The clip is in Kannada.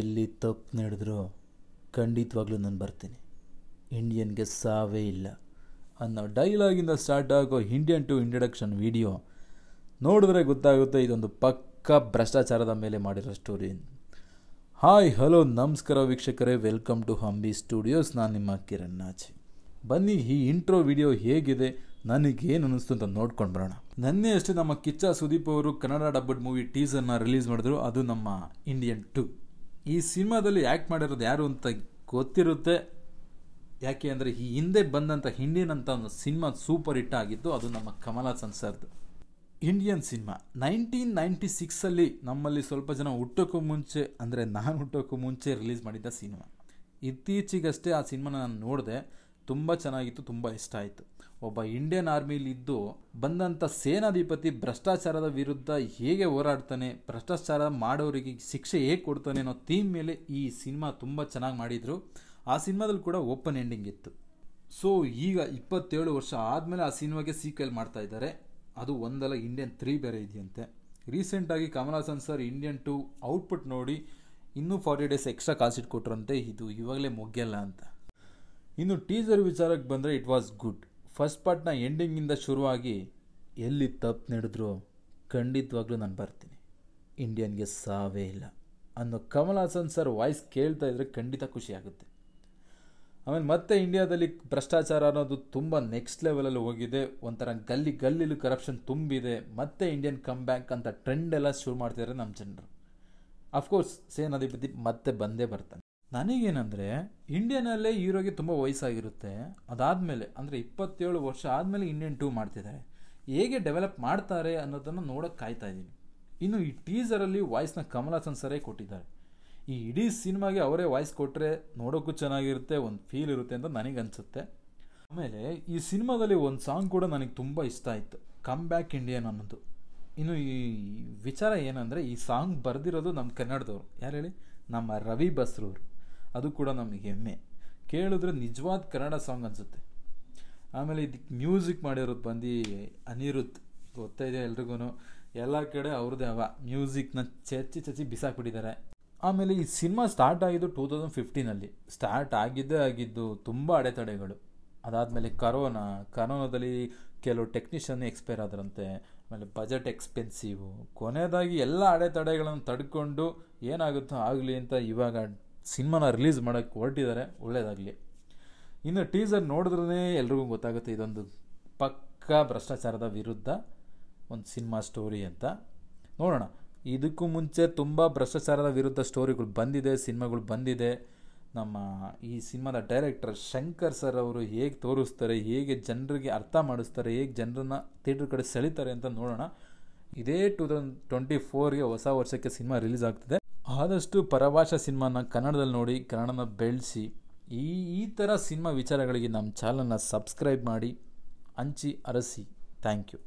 ಎಲ್ಲಿ ತಪ್ಪು ನಡೆದ್ರೂ ಖಂಡಿತವಾಗ್ಲೂ ನಾನು ಬರ್ತೀನಿ ಇಂಡಿಯನ್ಗೆ ಸಾವೇ ಇಲ್ಲ ಅನ್ನೋ ಡೈಲಾಗಿಂದ ಸ್ಟಾರ್ಟ್ ಆಗೋ ಇಂಡಿಯನ್ ಟು ಇಂಟ್ರಡಕ್ಷನ್ ವಿಡಿಯೋ ನೋಡಿದ್ರೆ ಗೊತ್ತಾಗುತ್ತೆ ಇದೊಂದು ಪಕ್ಕ ಭ್ರಷ್ಟಾಚಾರದ ಮೇಲೆ ಮಾಡಿರೋ ಸ್ಟೋರಿ ಹಾಯ್ ಹಲೋ ನಮಸ್ಕಾರ ವೀಕ್ಷಕರೇ ವೆಲ್ಕಮ್ ಟು ಹಂಬಿ ಸ್ಟುಡಿಯೋಸ್ ನಾನು ನಿಮ್ಮ ಕಿರಣ್ ನಾಚಿ ಬನ್ನಿ ಈ ಇಂಟ್ರೋ ವಿಡಿಯೋ ಹೇಗಿದೆ ನನಗೇನು ಅನ್ನಿಸ್ತು ಅಂತ ನೋಡ್ಕೊಂಡು ಬರೋಣ ನನ್ನೇ ಅಷ್ಟೇ ನಮ್ಮ ಕಿಚ್ಚ ಸುದೀಪ್ ಅವರು ಕನ್ನಡ ಡಬ್ಬಡ್ ಮೂವಿ ಟೀಸರ್ನ ರಿಲೀಸ್ ಮಾಡಿದ್ರು ಅದು ನಮ್ಮ ಇಂಡಿಯನ್ ಟು ಈ ಸಿನಿಮಾದಲ್ಲಿ ಆ್ಯಕ್ಟ್ ಮಾಡಿರೋದು ಯಾರು ಅಂತ ಗೊತ್ತಿರುತ್ತೆ ಯಾಕೆ ಅಂದರೆ ಈ ಹಿಂದೆ ಬಂದಂಥ ಹಿಂಡಿಯನ್ ಒಂದು ಸಿನಿಮಾ ಸೂಪರ್ ಹಿಟ್ ಆಗಿದ್ದು ಅದು ನಮ್ಮ ಕಮಲಾ ಸನ್ಸರ್ದು ಇಂಡಿಯನ್ ಸಿನಿಮಾ ನೈನ್ಟೀನ್ ನೈಂಟಿ ಸಿಕ್ಸಲ್ಲಿ ನಮ್ಮಲ್ಲಿ ಸ್ವಲ್ಪ ಜನ ಹುಟ್ಟೋಕ್ಕೂ ಮುಂಚೆ ಅಂದರೆ ನಾನು ಹುಟ್ಟೋಕ್ಕೂ ಮುಂಚೆ ರಿಲೀಸ್ ಮಾಡಿದ್ದ ಸಿನಿಮಾ ಇತ್ತೀಚೆಗಷ್ಟೇ ಆ ಸಿನಿಮಾನ ನಾನು ನೋಡಿದೆ ತುಂಬ ಚೆನ್ನಾಗಿತ್ತು ತುಂಬ ಇಷ್ಟ ಆಯಿತು ಒಬ್ಬ ಇಂಡಿಯನ್ ಇದ್ದು ಬಂದಂಥ ಸೇನಾಧಿಪತಿ ಭ್ರಷ್ಟಾಚಾರದ ವಿರುದ್ಧ ಹೇಗೆ ಹೋರಾಡ್ತಾನೆ ಭ್ರಷ್ಟಾಚಾರ ಮಾಡೋರಿಗೆ ಶಿಕ್ಷೆ ಹೇಗೆ ಕೊಡ್ತಾನೆ ಅನ್ನೋ ಥೀಮ್ ಮೇಲೆ ಈ ಸಿನಿಮಾ ತುಂಬ ಚೆನ್ನಾಗಿ ಮಾಡಿದರು ಆ ಸಿನಿಮಾದಲ್ಲಿ ಕೂಡ ಓಪನ್ ಎಂಡಿಂಗ್ ಇತ್ತು ಸೊ ಈಗ ಇಪ್ಪತ್ತೇಳು ವರ್ಷ ಆದಮೇಲೆ ಆ ಸಿನಿಮಾಗೆ ಸೀಕ್ವೆಲ್ ಮಾಡ್ತಾ ಇದ್ದಾರೆ ಅದು ಒಂದಲ್ಲ ಇಂಡಿಯನ್ ತ್ರೀ ಬೇರೆ ಇದೆಯಂತೆ ರೀಸೆಂಟಾಗಿ Kamal Haasan sir Indian two output ನೋಡಿ ಇನ್ನೂ ಫಾರ್ಟಿ ಡೇಸ್ ಎಕ್ಸ್ಟ್ರಾ ಕಾಸಿಟ್ ಕೊಟ್ಟರಂತೆ ಇದು ಇವಾಗಲೇ ಮುಗಿಯಲ್ಲ ಅಂತ ಇನ್ನು ಟೀಸರ್ ವಿಚಾರಕ್ಕೆ ಬಂದರೆ ಇಟ್ ವಾಸ್ ಗುಡ್ ಫಸ್ಟ್ ಪಾರ್ಟ್ನ ಎಂಡಿಂಗಿಂದ ಶುರುವಾಗಿ ಎಲ್ಲಿ ತಪ್ಪು ನಡೆದ್ರು ಖಂಡಿತವಾಗ್ಲೂ ನಾನು ಬರ್ತೀನಿ ಇಂಡಿಯನ್ಗೆ ಸಾವೇ ಇಲ್ಲ ಅನ್ನೋ ಕಮಲ್ ಹಾಸನ್ ಸರ್ ವಾಯ್ಸ್ ಕೇಳ್ತಾ ಇದ್ರೆ ಖಂಡಿತ ಖುಷಿಯಾಗುತ್ತೆ ಆಮೇಲೆ ಮತ್ತೆ ಇಂಡಿಯಾದಲ್ಲಿ ಭ್ರಷ್ಟಾಚಾರ ಅನ್ನೋದು ತುಂಬ ನೆಕ್ಸ್ಟ್ ಲೆವೆಲಲ್ಲಿ ಹೋಗಿದೆ ಒಂಥರ ಗಲ್ಲಿ ಗಲ್ಲಿಲು ಕರಪ್ಷನ್ ತುಂಬಿದೆ ಮತ್ತೆ ಇಂಡಿಯನ್ ಕಮ್ ಬ್ಯಾಂಕ್ ಅಂತ ಟ್ರೆಂಡ್ ಎಲ್ಲ ಶುರು ಮಾಡ್ತಿದ್ದಾರೆ ನಮ್ಮ ಜನರು ಅಫ್ಕೋರ್ಸ್ ಸೇನಾಧಿಪತಿ ಮತ್ತೆ ಬಂದೇ ಬರ್ತಾನೆ ನನಗೇನಂದರೆ ಇಂಡಿಯನಲ್ಲೇ ಹೀರೋಗೆ ತುಂಬ ವಯಸ್ಸಾಗಿರುತ್ತೆ ಅದಾದಮೇಲೆ ಅಂದರೆ ಇಪ್ಪತ್ತೇಳು ವರ್ಷ ಆದಮೇಲೆ ಇಂಡಿಯನ್ ಟೂ ಮಾಡ್ತಿದ್ದಾರೆ ಹೇಗೆ ಡೆವಲಪ್ ಮಾಡ್ತಾರೆ ಅನ್ನೋದನ್ನು ನೋಡೋಕೆ ಕಾಯ್ತಾ ಇದ್ದೀನಿ ಇನ್ನು ಈ ಟೀಸರಲ್ಲಿ ವಾಯ್ಸ್ನ ಕಮಲ್ ಸರೇ ಕೊಟ್ಟಿದ್ದಾರೆ ಈ ಇಡೀ ಸಿನಿಮಾಗೆ ಅವರೇ ವಾಯ್ಸ್ ಕೊಟ್ಟರೆ ನೋಡೋಕ್ಕೂ ಚೆನ್ನಾಗಿರುತ್ತೆ ಒಂದು ಫೀಲ್ ಇರುತ್ತೆ ಅಂತ ನನಗನ್ಸುತ್ತೆ ಆಮೇಲೆ ಈ ಸಿನಿಮಾದಲ್ಲಿ ಒಂದು ಸಾಂಗ್ ಕೂಡ ನನಗೆ ತುಂಬ ಇಷ್ಟ ಆಯಿತು ಕಮ್ ಬ್ಯಾಕ್ ಇಂಡಿಯನ್ ಅನ್ನೋದು ಇನ್ನು ಈ ವಿಚಾರ ಏನಂದರೆ ಈ ಸಾಂಗ್ ಬರೆದಿರೋದು ನಮ್ಮ ಕನ್ನಡದವ್ರು ಯಾರು ಹೇಳಿ ನಮ್ಮ ರವಿ ಬಸ್ರೂರು ಅದು ಕೂಡ ನಮಗೆ ಹೆಮ್ಮೆ ಕೇಳಿದ್ರೆ ನಿಜವಾದ ಕನ್ನಡ ಸಾಂಗ್ ಅನಿಸುತ್ತೆ ಆಮೇಲೆ ಇದಕ್ಕೆ ಮ್ಯೂಸಿಕ್ ಮಾಡಿರೋದು ಬಂದು ಗೊತ್ತಾ ಗೊತ್ತಾಯಿದೆ ಎಲ್ರಿಗೂ ಎಲ್ಲ ಕಡೆ ಅವ್ರದ್ದೇ ಅವ ಮ್ಯೂಸಿಕ್ನ ಚಚ್ಚಿ ಚಚ್ಚಿ ಬಿಸಾಕ್ಬಿಟ್ಟಿದ್ದಾರೆ ಆಮೇಲೆ ಈ ಸಿನಿಮಾ ಸ್ಟಾರ್ಟ್ ಆಗಿದ್ದು ಟೂ ತೌಸಂಡ್ ಫಿಫ್ಟೀನಲ್ಲಿ ಸ್ಟಾರ್ಟ್ ಆಗಿದ್ದೇ ಆಗಿದ್ದು ತುಂಬ ಅಡೆತಡೆಗಳು ಅದಾದಮೇಲೆ ಕರೋನಾ ಕರೋನಾದಲ್ಲಿ ಕೆಲವು ಟೆಕ್ನಿಷಿಯನ್ ಎಕ್ಸ್ಪೈರ್ ಆದ್ರಂತೆ ಆಮೇಲೆ ಬಜೆಟ್ ಎಕ್ಸ್ಪೆನ್ಸಿವು ಕೊನೆಯದಾಗಿ ಎಲ್ಲ ಅಡೆತಡೆಗಳನ್ನು ತಡ್ಕೊಂಡು ಏನಾಗುತ್ತೋ ಆಗಲಿ ಅಂತ ಇವಾಗ ಸಿನಿಮಾನ ರಿಲೀಸ್ ಮಾಡೋಕ್ಕೆ ಹೊರಟಿದ್ದಾರೆ ಒಳ್ಳೆಯದಾಗಲಿ ಇನ್ನು ಟೀಸರ್ ನೋಡಿದ್ರೇ ಎಲ್ರಿಗೂ ಗೊತ್ತಾಗುತ್ತೆ ಇದೊಂದು ಪಕ್ಕಾ ಭ್ರಷ್ಟಾಚಾರದ ವಿರುದ್ಧ ಒಂದು ಸಿನಿಮಾ ಸ್ಟೋರಿ ಅಂತ ನೋಡೋಣ ಇದಕ್ಕೂ ಮುಂಚೆ ತುಂಬ ಭ್ರಷ್ಟಾಚಾರದ ವಿರುದ್ಧ ಸ್ಟೋರಿಗಳು ಬಂದಿದೆ ಸಿನಿಮಾಗಳು ಬಂದಿದೆ ನಮ್ಮ ಈ ಸಿನಿಮಾದ ಡೈರೆಕ್ಟರ್ ಶಂಕರ್ ಸರ್ ಅವರು ಹೇಗೆ ತೋರಿಸ್ತಾರೆ ಹೇಗೆ ಜನರಿಗೆ ಅರ್ಥ ಮಾಡಿಸ್ತಾರೆ ಹೇಗೆ ಜನರನ್ನ ಥಿಯೇಟ್ರ್ ಕಡೆ ಸೆಳಿತಾರೆ ಅಂತ ನೋಡೋಣ ಇದೇ ಟೂ ತೌಸಂಡ್ ಟ್ವೆಂಟಿ ಫೋರ್ಗೆ ಹೊಸ ವರ್ಷಕ್ಕೆ ಸಿನಿಮಾ ರಿಲೀಸ್ ಆಗ್ತಿದೆ ಆದಷ್ಟು ಪರಭಾಷಾ ಸಿನಿಮಾನ ಕನ್ನಡದಲ್ಲಿ ನೋಡಿ ಕನ್ನಡನ ಬೆಳೆಸಿ ಈ ಈ ಥರ ಸಿನಿಮಾ ವಿಚಾರಗಳಿಗೆ ನಮ್ಮ ಚಾನಲ್ನ ಸಬ್ಸ್ಕ್ರೈಬ್ ಮಾಡಿ ಹಂಚಿ ಅರಸಿ ಥ್ಯಾಂಕ್ ಯು